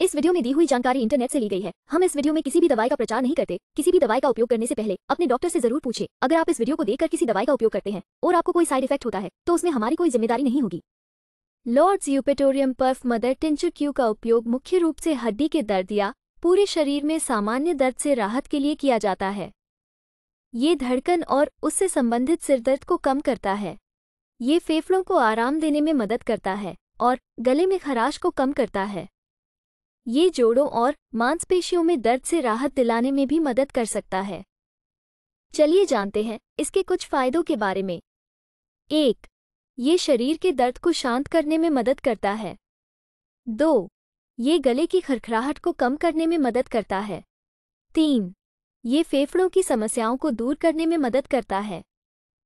इस वीडियो में दी हुई जानकारी इंटरनेट से ली गई है हम इस वीडियो में किसी भी दवाई का प्रचार नहीं करते किसी भी दवाई का उपयोग करने से पहले अपने डॉक्टर से जरूर पूछे अगर आप इस वीडियो को देखकर किसी दवाई का उपयोग करते हैं और आपको कोई साइड इफेक्ट होता है तो उसमें हमारी कोई जिम्मेदारी नहीं होगी Lord's eupatorium perf mother tincture Q का उपयोग मुख्य रूप से हड्डी के दर्द या पूरे शरीर में सामान्य दर्द से राहत के लिए किया जाता है ये धड़कन और उससे संबंधित सिरदर्द को कम करता है ये फेफड़ों को आराम देने में मदद करता है और गले में खराश को कम करता है ये जोड़ों और मांसपेशियों में दर्द से राहत दिलाने में भी मदद कर सकता है चलिए जानते हैं इसके कुछ फायदों के बारे में एक ये शरीर के दर्द को शांत करने में मदद करता है दो ये गले की खरखराहट को कम करने में मदद करता है तीन ये फेफड़ों की समस्याओं को दूर करने में मदद करता है